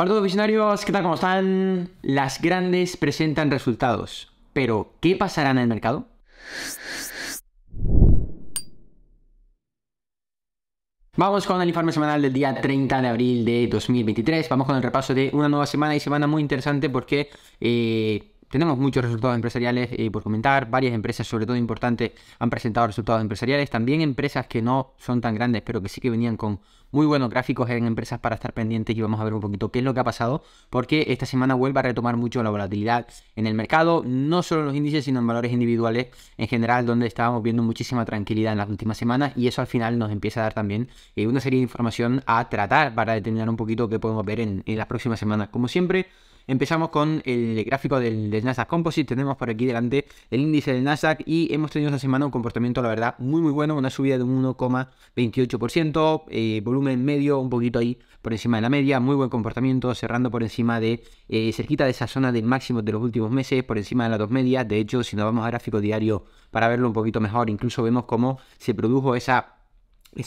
Hola a todos visionarios, ¿qué tal? ¿Cómo están? Las grandes presentan resultados, pero ¿qué pasará en el mercado? Vamos con el informe semanal del día 30 de abril de 2023. Vamos con el repaso de una nueva semana y semana muy interesante porque eh, tenemos muchos resultados empresariales eh, por comentar. Varias empresas, sobre todo importantes, han presentado resultados empresariales. También empresas que no son tan grandes, pero que sí que venían con muy buenos gráficos en empresas para estar pendientes y vamos a ver un poquito qué es lo que ha pasado, porque esta semana vuelve a retomar mucho la volatilidad en el mercado, no solo en los índices, sino en valores individuales en general, donde estábamos viendo muchísima tranquilidad en las últimas semanas y eso al final nos empieza a dar también eh, una serie de información a tratar para determinar un poquito qué podemos ver en las próximas semanas. Como siempre, Empezamos con el gráfico del, Nasdaq Composite. Tenemos por aquí delante el índice del Nasdaq y hemos tenido esta semana un comportamiento, la verdad, muy muy bueno. Una subida de un 1,28%, eh, volumen medio un poquito ahí por encima de la media. Muy buen comportamiento, cerrando por encima de, eh, cerquita de esa zona del máximo de los últimos meses, por encima de las dos medias. De hecho, si nos vamos a gráfico diario para verlo un poquito mejor, incluso vemos cómo se produjo ese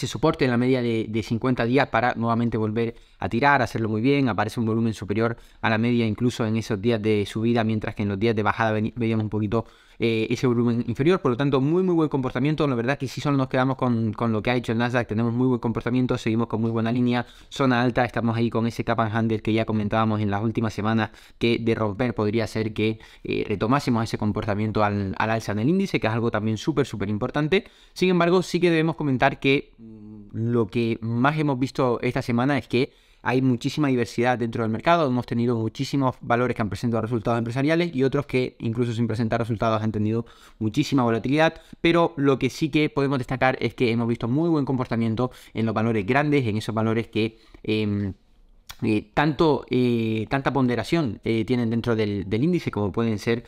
soporte en la media de, de, 50 días para nuevamente volver a a tirar, a hacerlo muy bien, aparece un volumen superior a la media incluso en esos días de subida, mientras que en los días de bajada veíamos un poquito eh, ese volumen inferior, por lo tanto muy muy buen comportamiento, la verdad que si solo nos quedamos con, con lo que ha hecho el Nasdaq, tenemos muy buen comportamiento, seguimos con muy buena línea, zona alta, estamos ahí con ese cap and handle que ya comentábamos en las últimas semanas, que de romper podría ser que eh, retomásemos ese comportamiento al, al alza en el índice, que es algo también súper súper importante, sin embargo sí que debemos comentar que mm, lo que más hemos visto esta semana es que hay muchísima diversidad dentro del mercado. Hemos tenido muchísimos valores que han presentado resultados empresariales y otros que incluso sin presentar resultados han tenido muchísima volatilidad. Pero lo que sí que podemos destacar es que hemos visto muy buen comportamiento en los valores grandes, en esos valores que... Em, eh, tanto, eh, tanta ponderación eh, tienen dentro del, índice como pueden ser,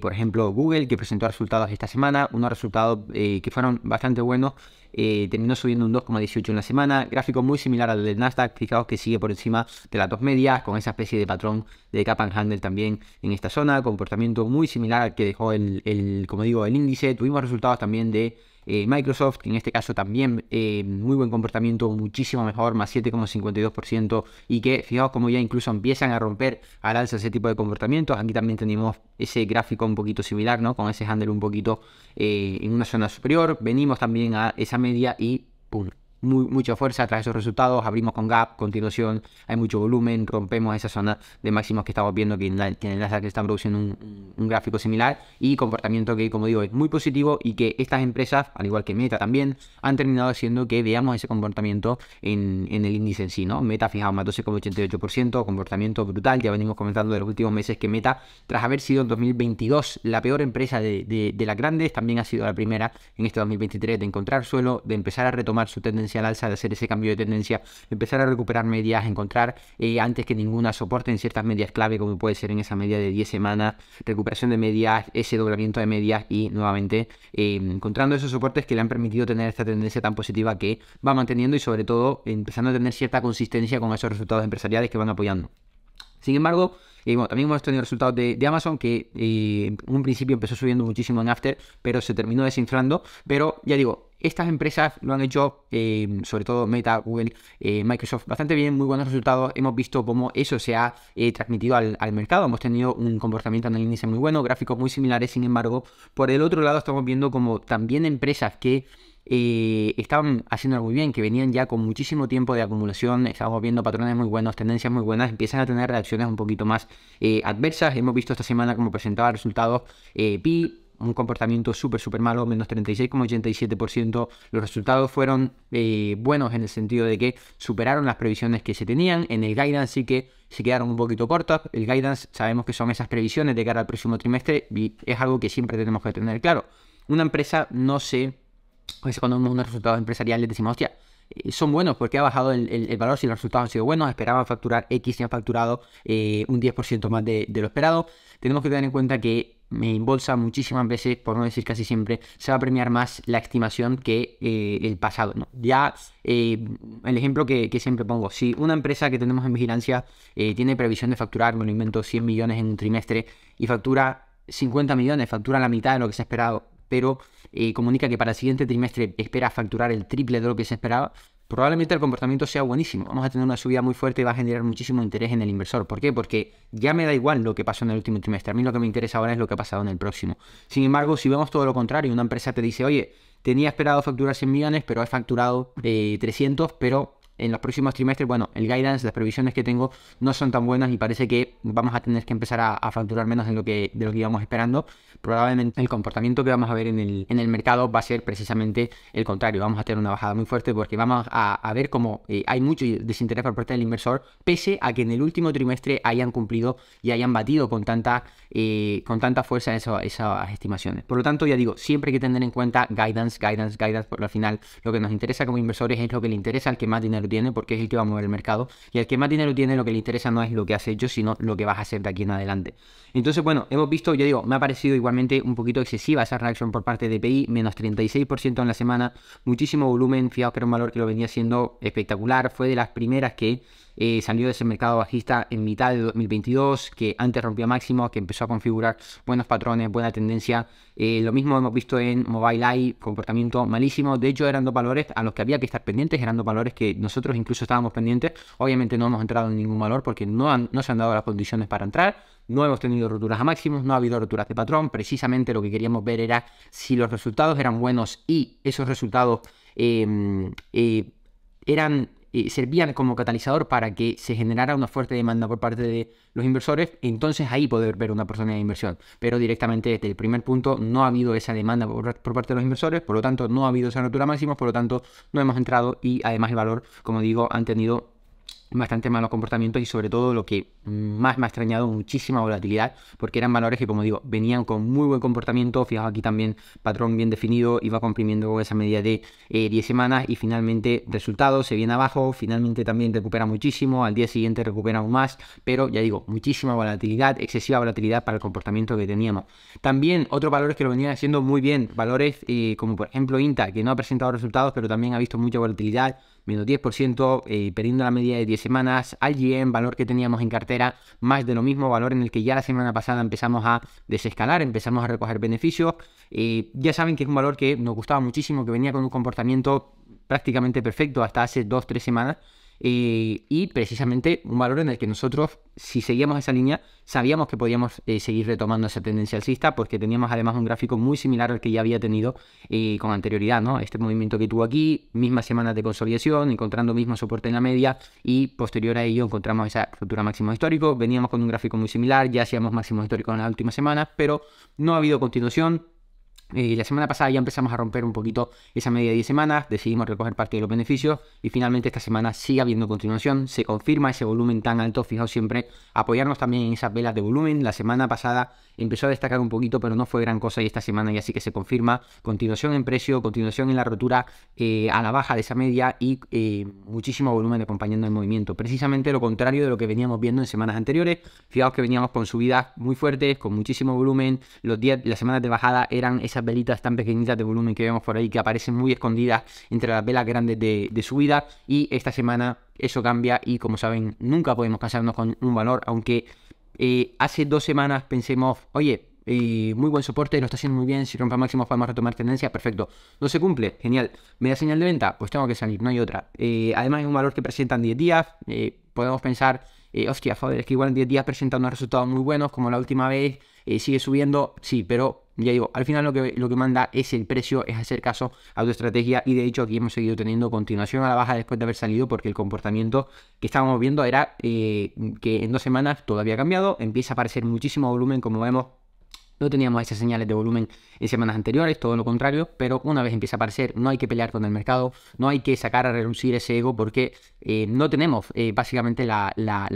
por ejemplo, Google, que presentó resultados esta semana, unos resultados que fueron bastante buenos, terminó subiendo un 2,18 en la semana, gráfico muy similar al del Nasdaq, fijaos que sigue por encima de las dos medias, con esa especie de patrón de cap and handle también en esta zona, comportamiento muy similar al que dejó el como digo, el índice, tuvimos resultados también de... Eh, Microsoft, que en este caso también eh, muy buen comportamiento, muchísimo mejor, más 7,52%, y que fijaos como ya incluso empiezan a romper al alza ese tipo de comportamientos. Aquí también tenemos ese gráfico un poquito similar, ¿no? Con ese handle un poquito eh, en una zona superior. Venimos también a esa media y ¡pum! mucha fuerza tras esos resultados, abrimos con gap, continuación, hay mucho volumen, rompemos esa zona de máximos que estamos viendo que en, la, que están produciendo un, gráfico similar y comportamiento que, como digo, es muy positivo y que estas empresas, al igual que Meta también, han terminado haciendo que veamos ese comportamiento en, el índice en sí, ¿no? Meta, fijado más 12,88%, comportamiento brutal, ya venimos comentando de los últimos meses que Meta, tras haber sido en 2022 la peor empresa de las grandes, también ha sido la primera en este 2023 de encontrar suelo, de empezar a retomar su tendencia al alza, de hacer ese cambio de tendencia, empezar a recuperar medias, encontrar eh, antes que ninguna soporte en ciertas medias clave, como puede ser en esa media de 10 semanas, recuperación de medias, ese doblamiento de medias y nuevamente eh, encontrando esos soportes que le han permitido tener esta tendencia tan positiva que va manteniendo y sobre todo empezando a tener cierta consistencia con esos resultados empresariales que van apoyando. Sin embargo, eh, también hemos tenido resultados de, Amazon, que en eh, un principio empezó subiendo muchísimo en After, pero se terminó desinflando. Pero ya digo, estas empresas lo han hecho, eh, sobre todo Meta, Google, Microsoft, bastante bien, muy buenos resultados. Hemos visto cómo eso se ha transmitido al, mercado. Hemos tenido un comportamiento en muy bueno, gráficos muy similares. Sin embargo, por el otro lado, estamos viendo como también empresas que estaban haciendo muy bien, que venían ya con muchísimo tiempo de acumulación, estábamos viendo patrones muy buenos, tendencias muy buenas, empiezan a tener reacciones un poquito más eh, adversas. Hemos visto esta semana como presentaba resultados eh, Pi, un comportamiento súper, súper malo, menos 36,87%. Los resultados fueron eh, buenos en el sentido de que superaron las previsiones que se tenían. En el guidance sí que se quedaron un poquito cortos, El guidance sabemos que son esas previsiones de cara al próximo trimestre y es algo que siempre tenemos que tener claro. Una empresa no se pues, cuando vemos unos resultados empresariales decimos, hostia, eh, son buenos porque ha bajado el, valor si los resultados han sido buenos, Esperaba facturar X y han facturado eh, un 10% más de, lo esperado. Tenemos que tener en cuenta que eh, en bolsa muchísimas veces, por no decir casi siempre, se va a premiar más la estimación que el pasado. ¿no? Ya el ejemplo que, que, siempre pongo, si una empresa que tenemos en vigilancia tiene previsión de facturar, me lo invento, 100 millones en un trimestre y factura 50 millones, factura la mitad de lo que se ha esperado, pero eh, comunica que para el siguiente trimestre espera facturar el triple de lo que se esperaba, probablemente el comportamiento sea buenísimo. Vamos a tener una subida muy fuerte y va a generar muchísimo interés en el inversor. ¿Por qué? Porque ya me da igual lo que pasó en el último trimestre. A mí lo que me interesa ahora es lo que ha pasado en el próximo. Sin embargo, si vemos todo lo contrario, una empresa te dice, oye, tenía esperado facturar 100 millones, pero he facturado 300, eh, pero en los próximos trimestres, bueno, el guidance, las previsiones que tengo no son tan buenas y parece que vamos a tener que empezar a, facturar menos de lo, que, de lo que íbamos esperando. Probablemente el comportamiento que vamos a ver en el, en el mercado va a ser precisamente el contrario. Vamos a tener una bajada muy fuerte porque vamos a, ver cómo eh, hay mucho desinterés por parte del inversor, pese a que en el último trimestre hayan cumplido y hayan batido con tanta, eh, con tanta fuerza esas estimaciones. Por lo tanto, ya digo, siempre hay que tener en cuenta guidance, guidance, guidance, porque al final lo que nos interesa como inversores es lo que le interesa al que más dinero tiene porque es el que va a mover el mercado. Y el que más dinero tiene, lo que le interesa no es lo que has hecho, sino lo que vas a hacer de aquí en adelante. Entonces, bueno, hemos visto, yo digo, me ha parecido igualmente un poquito excesiva esa reacción por parte de PI, menos 36% en la semana, muchísimo volumen, fijaos que era un valor que lo venía siendo espectacular, fue de las primeras que eh, salió de ese mercado bajista en mitad de 2022, que antes rompió máximos que empezó a configurar buenos patrones, buena tendencia. Eh, lo mismo hemos visto en Mobile Eye, comportamiento malísimo. De hecho, eran dos valores a los que había que estar pendientes, eran dos valores que nosotros incluso estábamos pendientes. Obviamente no hemos entrado en ningún valor porque no, no se han dado las condiciones para entrar. No hemos tenido roturas a máximos, no ha habido roturas de patrón. Precisamente lo que queríamos ver era si los resultados eran buenos y esos resultados eh, eran eh, servían como catalizador para que se generara una fuerte demanda por parte de los inversores, entonces ahí poder ver una oportunidad de inversión. Pero directamente desde el primer punto no ha habido esa demanda por, parte de los inversores, por lo tanto no ha habido esa ruptura máxima, por lo tanto no hemos entrado y además el valor, como digo, han tenido bastante malos comportamientos y sobre todo lo que más me ha extrañado, muchísima volatilidad, porque eran valores que, como digo, venían con muy buen comportamiento, fijaos aquí también patrón bien definido, iba comprimiendo esa media de 10 eh, semanas y finalmente resultados, se viene abajo, finalmente también recupera muchísimo, al día siguiente recupera aún más, pero ya digo, muchísima volatilidad, excesiva volatilidad para el comportamiento que teníamos. También otros valores que lo venían haciendo muy bien, valores eh, como por ejemplo INTA, que no ha presentado resultados, pero también ha visto mucha volatilidad, menos 10%, eh, perdiendo la media de 10 semanas, alguien valor que teníamos en cartera, más de lo mismo, valor en el que ya la semana pasada empezamos a desescalar, empezamos a recoger beneficios. Eh, ya saben que es un valor que nos gustaba muchísimo, que venía con un comportamiento prácticamente perfecto hasta hace 2-3 semanas eh, y precisamente un valor en el que nosotros, si seguíamos esa línea, sabíamos que podíamos eh, seguir retomando esa tendencia alcista porque teníamos además un gráfico muy similar al que ya había tenido eh, con anterioridad, ¿no? Este movimiento que tuvo aquí, mismas semanas de consolidación, encontrando mismo soporte en la media y posterior a ello encontramos esa ruptura máximo histórico, veníamos con un gráfico muy similar, ya hacíamos máximo histórico en las últimas semanas, pero no ha habido continuación, eh, la semana pasada ya empezamos a romper un poquito esa media de 10 semanas, decidimos recoger parte de los beneficios y finalmente esta semana sigue habiendo continuación, se confirma ese volumen tan alto, fijaos siempre, apoyarnos también en esas velas de volumen, la semana pasada empezó a destacar un poquito pero no fue gran cosa y esta semana ya sí que se confirma, continuación en precio, continuación en la rotura eh, a la baja de esa media y eh, muchísimo volumen acompañando el movimiento, precisamente lo contrario de lo que veníamos viendo en semanas anteriores, fijaos que veníamos con subidas muy fuertes, con muchísimo volumen, los días, las semanas de bajada eran esas esas velitas tan pequeñitas de volumen que vemos por ahí que aparecen muy escondidas entre las velas grandes de, subida y esta semana eso cambia y como saben nunca podemos casarnos con un valor aunque eh, hace dos semanas pensemos oye eh, muy buen soporte, lo está haciendo muy bien. Si rompe máximo podemos retomar tendencia, perfecto. No se cumple, genial. ¿Me da señal de venta? Pues tengo que salir, no hay otra. Eh, además, es un valor que presentan 10 días. podemos pensar, hostia, joder, es que igual en 10 días presenta unos resultados muy buenos, como la última vez, sigue subiendo, sí, pero ya digo, al final lo que, lo que manda es el precio, es hacer caso a tu estrategia y de hecho aquí hemos seguido teniendo continuación a la baja después de haber salido porque el comportamiento que estábamos viendo era eh, que en dos semanas todavía había cambiado, empieza a aparecer muchísimo volumen como vemos no teníamos esas señales de volumen en semanas anteriores, todo lo contrario, pero una vez empieza a aparecer, no hay que pelear con el mercado, no hay que sacar a relucir ese ego porque eh, no tenemos eh, básicamente la,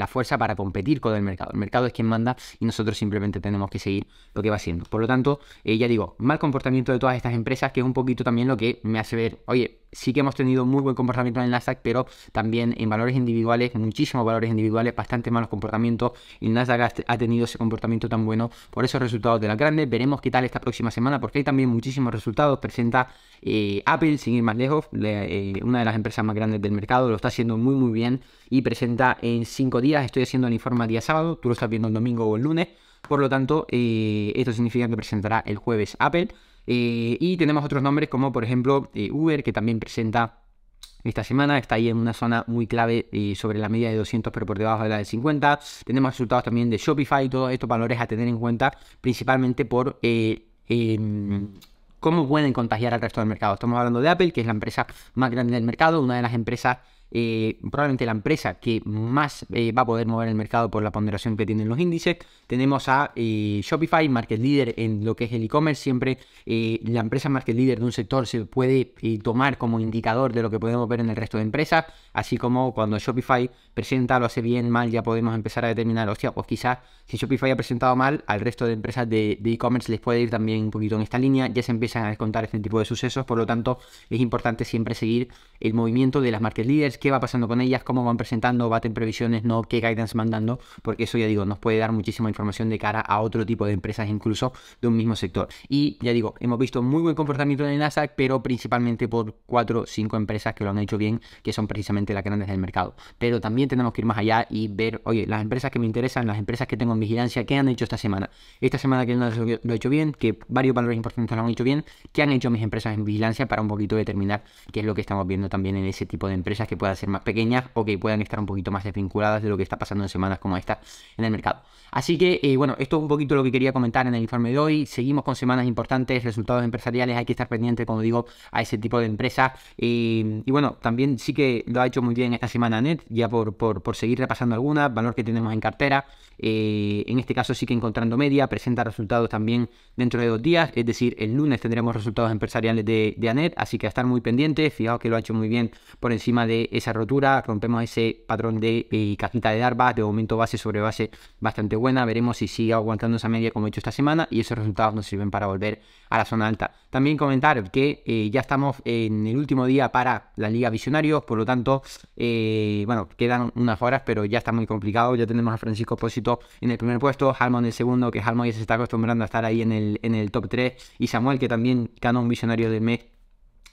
fuerza para competir con el mercado. El mercado es quien manda y nosotros simplemente tenemos que seguir lo que va haciendo. Por lo tanto, eh, ya digo, mal comportamiento de todas estas empresas, que es un poquito también lo que me hace ver, oye, sí que hemos tenido muy buen comportamiento en el Nasdaq, pero también en valores individuales, muchísimos valores individuales, bastante malos comportamientos. Y el Nasdaq ha tenido ese comportamiento tan bueno por esos resultados de la grande. Veremos qué tal esta próxima semana porque hay también muchísimos resultados. Presenta eh, Apple, sin ir más lejos, eh, una de las empresas más grandes del mercado, lo está haciendo muy muy bien y presenta en cinco días, estoy haciendo el informe día sábado, tú lo estás viendo el domingo o el lunes, por lo tanto eh, esto significa que presentará el jueves Apple y tenemos otros nombres como por ejemplo Uber que también presenta esta semana, está ahí en una zona muy clave sobre la media de 200 pero por debajo de la de 50. Tenemos resultados también de Shopify, todos estos valores a tener en cuenta, principalmente por cómo pueden contagiar al resto del mercado. Estamos hablando de Apple, que es la empresa más grande del mercado, una de las empresas eh, probablemente la empresa que más eh, va a poder mover el mercado por la ponderación que tienen los índices. Tenemos a eh, Shopify, market leader en lo que es el e-commerce. Siempre la empresa market leader de un sector se puede tomar como indicador de lo que podemos ver en el resto de empresas. Así como cuando Shopify presenta lo hace bien, mal, ya podemos empezar a determinar, hostia, pues quizás si Shopify ha presentado mal, al resto de empresas de e-commerce les puede ir también un poquito en esta línea. Ya se empiezan a descontar este tipo de sucesos. Por lo tanto, es importante siempre seguir el movimiento de las market leaders qué va pasando con ellas, cómo van presentando, baten previsiones, no, qué guidance mandando, porque eso ya digo, nos puede dar muchísima información de cara a otro tipo de empresas, incluso de un mismo sector. Y ya digo, hemos visto muy buen comportamiento en el Nasdaq, pero principalmente por cuatro, o 5 empresas que lo han hecho bien, que son precisamente las grandes del mercado. Pero también tenemos que ir más allá y ver, oye, las empresas que me interesan, las empresas que tengo en vigilancia, ¿qué han hecho esta semana? Esta semana que no lo he hecho bien, que varios valores importantes lo han hecho bien, ¿qué han hecho mis empresas en vigilancia para un poquito determinar qué es lo que estamos viendo también en ese tipo de empresas que puedan ser más pequeñas o que puedan estar un poquito más desvinculadas de lo que está pasando en semanas como esta en el mercado. Así que, eh, bueno, esto es un poquito lo que quería comentar en el informe de hoy. Seguimos con semanas importantes, resultados empresariales, hay que estar pendiente, como digo, a ese tipo de empresas. Eh, y bueno, también sí que lo ha hecho muy bien esta semana NET, ya por, por, por seguir repasando alguna valor que tenemos en cartera. Eh, en este caso sí que encontrando media, presenta resultados también dentro de dos días, es decir, el lunes tendremos resultados empresariales de, ANET, así que a estar muy pendiente fijaos que lo ha hecho muy bien por encima de esa rotura, rompemos ese patrón de eh, cajita de Darba, de momento base sobre base bastante buena, veremos si sigue aguantando esa media como he hecho esta semana y esos resultados nos sirven para volver a la zona alta. También comentar que eh, ya estamos en el último día para la Liga Visionarios, por lo tanto, eh, bueno, quedan unas horas, pero ya está muy complicado, ya tenemos a Francisco Pósito en el primer puesto, Halmon en el segundo, que Halmon ya se está acostumbrando a estar ahí en el, en el top 3 y Samuel que también ganó un visionario del mes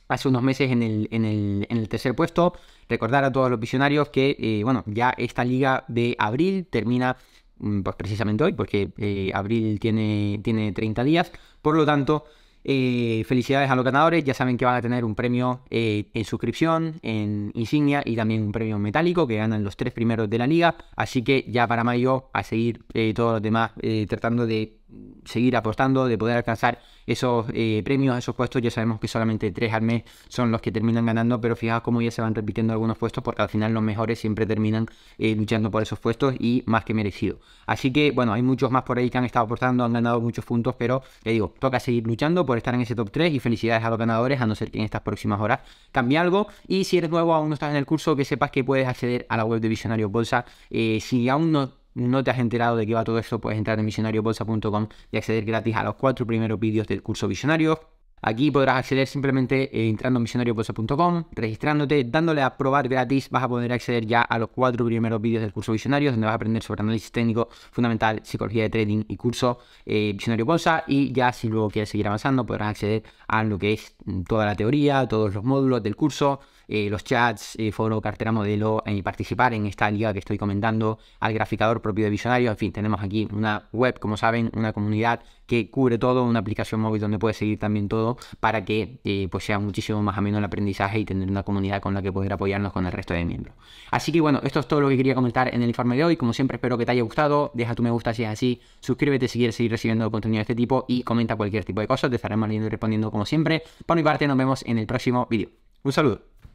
hace unos meses en el, en el, tercer puesto. Recordar a todos los visionarios que, eh, bueno, ya esta liga de abril termina mm, pues, precisamente hoy, porque eh, abril tiene, tiene 30 días. Por lo tanto, eh, felicidades a los ganadores. Ya saben que van a tener un premio en suscripción, en insignia y también un premio metálico que ganan los tres primeros de la liga. Así que ya para mayo a seguir todos los demás tratando de seguir apostando, de poder alcanzar esos eh, premios, esos puestos. Ya sabemos que solamente tres al mes son los que terminan ganando, pero fijaos cómo ya se van repitiendo algunos puestos, porque al final los mejores siempre terminan eh, luchando por esos puestos y más que merecido. Así que, bueno, hay muchos más por ahí que han estado apostando, han ganado muchos puntos, pero le digo, toca seguir luchando por estar en ese top 3 y felicidades a los ganadores, a no ser que en estas próximas horas cambie algo. Y si eres nuevo, aún no estás en el curso, que sepas que puedes acceder a la web de Visionario Bolsa. Eh, si aún no no te has enterado de qué va todo esto, puedes entrar en visionariobolsa.com y acceder gratis a los cuatro primeros vídeos del curso visionario. Aquí podrás acceder simplemente eh, entrando en visionariobolsa.com, registrándote, dándole a probar gratis, vas a poder acceder ya a los cuatro primeros vídeos del curso Visionarios, donde vas a aprender sobre análisis técnico fundamental, psicología de trading y curso eh, Visionario Bolsa. Y ya si luego quieres seguir avanzando, podrás acceder a lo que es mm, toda la teoría, todos los módulos del curso, eh, los chats, eh, foro cartera modelo, eh, participar en esta liga que estoy comentando, al graficador propio de Visionario. En fin, tenemos aquí una web, como saben, una comunidad que cubre todo, una aplicación móvil donde puedes seguir también todo para que pues sea muchísimo más ameno el aprendizaje y tener una comunidad con la que poder apoyarnos con el resto de miembros. Así que bueno, esto es todo lo que quería comentar en el informe de hoy. Como siempre, espero que te haya gustado. Deja tu me gusta si es así. Suscríbete si quieres seguir recibiendo contenido de este tipo y comenta cualquier tipo de cosas. Te estaremos leyendo y respondiendo como siempre. Por mi parte, nos vemos en el próximo vídeo. Un saludo.